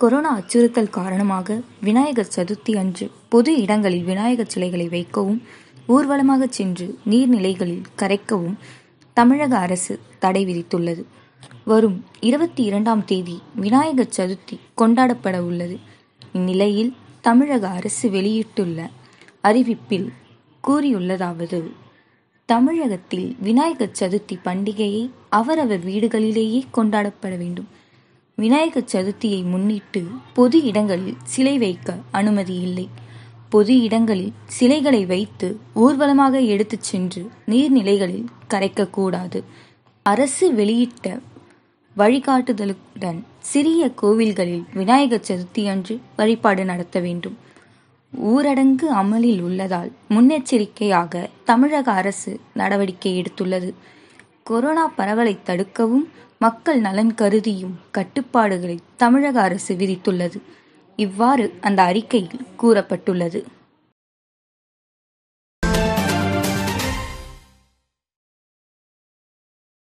corona அச்சுறுத்தல் காரணமாக விநாயகர் சதுர்த்தி அன்று பொது இடங்களில் விநாயகர் சிலைகளை வைக்கவும் ஊர்வலமாக சென்று நீர்நிலைகளில் கரைக்கவும் தமிழக அரசு தடை விதித்துள்ளது வரும் இருபத்தி இரண்டாம் தேதி விநாயகர் சதுர்த்தி கொண்டாடப்பட உள்ளது இந்நிலையில் தமிழக அரசு வெளியிட்டுள்ள அறிவிப்பில் கூறியுள்ளதாவது தமிழகத்தில் விநாயகர் சதுர்த்தி பண்டிகையை அவரவர் வீடுகளிலேயே கொண்டாடப்பட வேண்டும் விநாயக சதுர்த்தியை முன்னிட்டு பொது இடங்களில் சிலை வைக்க அனுமதி இல்லை பொது இடங்களில் சிலைகளை வைத்து ஊர்வலமாக எடுத்துச் சென்று நீர்நிலைகளில் கரைக்கக்கூடாது அரசு வெளியிட்ட வழிகாட்டுதலுடன் சிறிய கோவில்களில் விநாயகர் சதுர்த்தி அன்று வழிபாடு நடத்த வேண்டும் ஊரடங்கு அமலில் உள்ளதால் முன்னெச்சரிக்கையாக தமிழக அரசு நடவடிக்கை எடுத்துள்ளது கொரோனா பரவலை தடுக்கவும் மக்கள் நலன் கருதியும் கட்டுப்பாடுகளை தமிழக அரசு விதித்துள்ளது இவ்வாறு அந்த அறிக்கையில் கூறப்பட்டுள்ளது